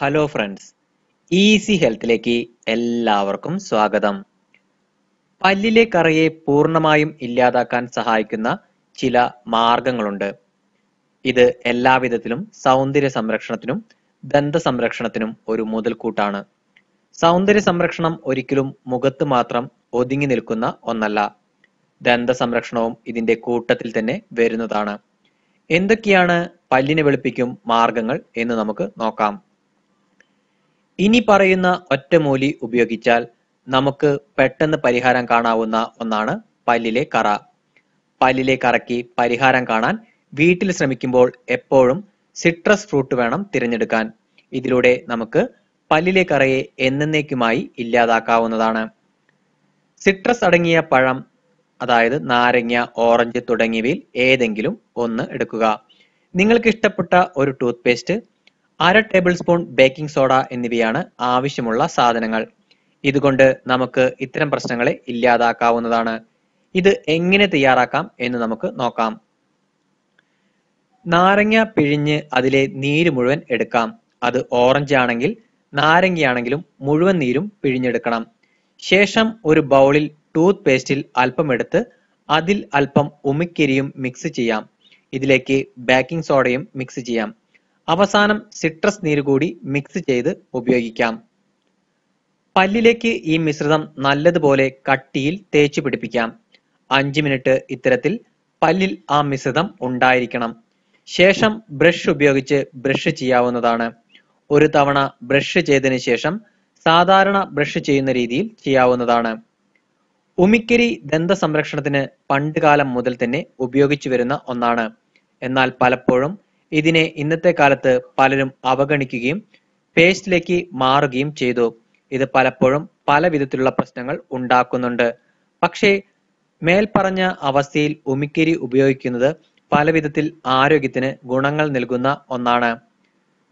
hello friends easy ഹെൽത്തിലേക്ക് എല്ലാവർക്കും സ്വാഗതം പല്ലിലെ കറയെ പൂർണ്ണമായും ഇല്ലാതാക്കാൻ സഹായിക്കുന്ന ചില മാർഗങ്ങളുണ്ട് ഇത് എല്ലാവിധത്തിലും സൗന്ദര്യ സംരക്ഷണത്തിനും ദന്ത സംരക്ഷണത്തിനും ഒരു മുതൽക്കൂട്ടാണ് സൗന്ദര്യ സംരക്ഷണം ഒരിക്കലും മുഖത്ത് മാത്രം ഒതുങ്ങി നിൽക്കുന്ന ഒന്നല്ല ദന്ത സംരക്ഷണവും ഇതിന്റെ കൂട്ടത്തിൽ തന്നെ വരുന്നതാണ് എന്തൊക്കെയാണ് പല്ലിനെ വെളുപ്പിക്കും മാർഗങ്ങൾ എന്ന് നമുക്ക് നോക്കാം ഇനി പറയുന്ന ഒറ്റമൂലി ഉപയോഗിച്ചാൽ നമുക്ക് പെട്ടെന്ന് പരിഹാരം കാണാവുന്ന ഒന്നാണ് പല്ലിലെ കറ പല്ലിലെ കറയ്ക്ക് പരിഹാരം കാണാൻ വീട്ടിൽ ശ്രമിക്കുമ്പോൾ എപ്പോഴും സിട്രസ് ഫ്രൂട്ട് വേണം തിരഞ്ഞെടുക്കാൻ ഇതിലൂടെ നമുക്ക് പല്ലിലെ കറയെ എന്നേക്കുമായി ഇല്ലാതാക്കാവുന്നതാണ് സിട്രസ് അടങ്ങിയ പഴം അതായത് നാരങ്ങ ഓറഞ്ച് തുടങ്ങിയവയിൽ ഏതെങ്കിലും ഒന്ന് എടുക്കുക നിങ്ങൾക്ക് ഇഷ്ടപ്പെട്ട ഒരു ടൂത്ത് പേസ്റ്റ് അര ടേബിൾ സ്പൂൺ ബേക്കിംഗ് സോഡ എന്നിവയാണ് ആവശ്യമുള്ള സാധനങ്ങൾ ഇതുകൊണ്ട് നമുക്ക് ഇത്തരം പ്രശ്നങ്ങളെ ഇല്ലാതാക്കാവുന്നതാണ് ഇത് എങ്ങനെ തയ്യാറാക്കാം എന്ന് നമുക്ക് നോക്കാം നാരങ്ങ പിഴിഞ്ഞ് അതിലെ നീര് മുഴുവൻ എടുക്കാം അത് ഓറഞ്ച് ആണെങ്കിൽ നാരങ്ങയാണെങ്കിലും മുഴുവൻ നീരും പിഴിഞ്ഞെടുക്കണം ശേഷം ഒരു ബൗളിൽ ടൂത്ത് പേസ്റ്റിൽ അല്പം എടുത്ത് അതിൽ അല്പം ഉമിക്കരിയും മിക്സ് ചെയ്യാം ഇതിലേക്ക് ബേക്കിംഗ് സോഡയും മിക്സ് ചെയ്യാം അവസാനം സിട്രസ് നീര് കൂടി മിക്സ് ചെയ്ത് ഉപയോഗിക്കാം പല്ലിലേക്ക് ഈ മിശ്രിതം നല്ലതുപോലെ കട്ടിയിൽ തേച്ച് പിടിപ്പിക്കാം അഞ്ച് മിനിറ്റ് ഇത്തരത്തിൽ പല്ലിൽ ആ മിശ്രിതം ഉണ്ടായിരിക്കണം ശേഷം ബ്രഷ് ഉപയോഗിച്ച് ബ്രഷ് ചെയ്യാവുന്നതാണ് ഒരു തവണ ബ്രഷ് ചെയ്തതിന് ശേഷം സാധാരണ ബ്രഷ് ചെയ്യുന്ന രീതിയിൽ ചെയ്യാവുന്നതാണ് ഉമിക്കരി ദന്ത സംരക്ഷണത്തിന് പണ്ടുകാലം മുതൽ തന്നെ ഉപയോഗിച്ചു വരുന്ന ഒന്നാണ് എന്നാൽ പലപ്പോഴും ഇതിനെ ഇന്നത്തെ കാലത്ത് പലരും അവഗണിക്കുകയും പേസ്റ്റിലേക്ക് മാറുകയും ചെയ്തു ഇത് പലപ്പോഴും പല വിധത്തിലുള്ള പ്രശ്നങ്ങൾ ഉണ്ടാക്കുന്നുണ്ട് പക്ഷേ മേൽപ്പറഞ്ഞ അവസ്ഥയിൽ ഉമിക്കരി ഉപയോഗിക്കുന്നത് പല വിധത്തിൽ ആരോഗ്യത്തിന് ഗുണങ്ങൾ നൽകുന്ന ഒന്നാണ്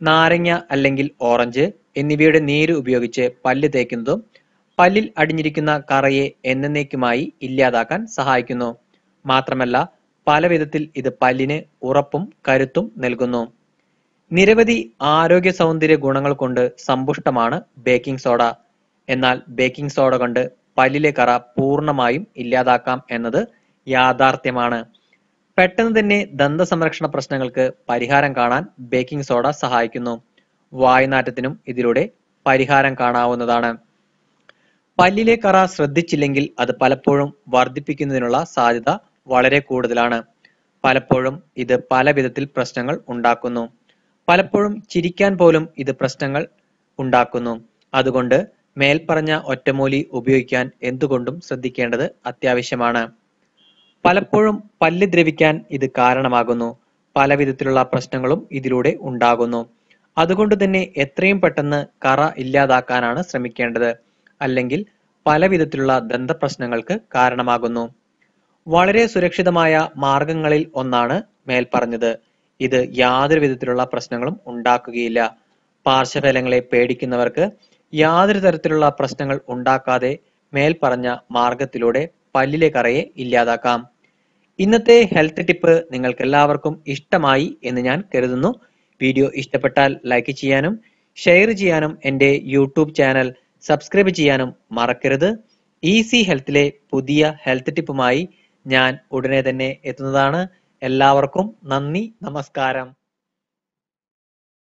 നാരങ്ങ അല്ലെങ്കിൽ ഓറഞ്ച് എന്നിവയുടെ നീര് ഉപയോഗിച്ച് പല്ല് തേക്കുന്നതും പല്ലിൽ അടിഞ്ഞിരിക്കുന്ന കറയെ എന്നേക്കുമായി ഇല്ലാതാക്കാൻ സഹായിക്കുന്നു മാത്രമല്ല വിധത്തിൽ ഇത് പല്ലിന് ഉറപ്പും കരുത്തും നൽകുന്നു നിരവധി ആരോഗ്യ സൗന്ദര്യ ഗുണങ്ങൾ കൊണ്ട് സമ്പുഷ്ടമാണ് ബേക്കിംഗ് സോഡ എന്നാൽ ബേക്കിംഗ് സോഡ കൊണ്ട് പല്ലിലെ കറ പൂർണ്ണമായും ഇല്ലാതാക്കാം എന്നത് യാഥാർത്ഥ്യമാണ് പെട്ടെന്ന് തന്നെ ദന്ത സംരക്ഷണ പ്രശ്നങ്ങൾക്ക് പരിഹാരം കാണാൻ ബേക്കിംഗ് സോഡ സഹായിക്കുന്നു വായുനാറ്റത്തിനും ഇതിലൂടെ പരിഹാരം കാണാവുന്നതാണ് പല്ലിലെ കറ ശ്രദ്ധിച്ചില്ലെങ്കിൽ അത് പലപ്പോഴും വർദ്ധിപ്പിക്കുന്നതിനുള്ള സാധ്യത വളരെ കൂടുതലാണ് പലപ്പോഴും ഇത് പല വിധത്തിൽ പ്രശ്നങ്ങൾ ഉണ്ടാക്കുന്നു പലപ്പോഴും ചിരിക്കാൻ പോലും ഇത് പ്രശ്നങ്ങൾ ഉണ്ടാക്കുന്നു അതുകൊണ്ട് മേൽപ്പറഞ്ഞ ഒറ്റമൂലി ഉപയോഗിക്കാൻ എന്തുകൊണ്ടും ശ്രദ്ധിക്കേണ്ടത് അത്യാവശ്യമാണ് പലപ്പോഴും പല്ല് ദ്രവിക്കാൻ ഇത് കാരണമാകുന്നു പല വിധത്തിലുള്ള പ്രശ്നങ്ങളും ഇതിലൂടെ ഉണ്ടാകുന്നു അതുകൊണ്ട് തന്നെ എത്രയും പെട്ടെന്ന് കറ ഇല്ലാതാക്കാനാണ് ശ്രമിക്കേണ്ടത് അല്ലെങ്കിൽ പല വിധത്തിലുള്ള ദന്തപ്രശ്നങ്ങൾക്ക് കാരണമാകുന്നു വളരെ സുരക്ഷിതമായ മാർഗങ്ങളിൽ ഒന്നാണ് മേൽപ്പറഞ്ഞത് ഇത് യാതൊരു വിധത്തിലുള്ള പ്രശ്നങ്ങളും ഉണ്ടാക്കുകയില്ല പാർശ്വഫലങ്ങളെ പേടിക്കുന്നവർക്ക് യാതൊരു തരത്തിലുള്ള പ്രശ്നങ്ങൾ ഉണ്ടാക്കാതെ മേൽപ്പറഞ്ഞ മാർഗത്തിലൂടെ പല്ലിലെ കറയെ ഇല്ലാതാക്കാം ഇന്നത്തെ ഹെൽത്ത് ടിപ്പ് നിങ്ങൾക്ക് എല്ലാവർക്കും ഇഷ്ടമായി എന്ന് ഞാൻ കരുതുന്നു വീഡിയോ ഇഷ്ടപ്പെട്ടാൽ ലൈക്ക് ചെയ്യാനും ഷെയർ ചെയ്യാനും എൻ്റെ യൂട്യൂബ് ചാനൽ സബ്സ്ക്രൈബ് ചെയ്യാനും മറക്കരുത് ഈസി ഹെൽത്തിലെ പുതിയ ഹെൽത്ത് ടിപ്പുമായി ഞാൻ ഉടനെ തന്നെ എത്തുന്നതാണ് എല്ലാവർക്കും നന്ദി നമസ്കാരം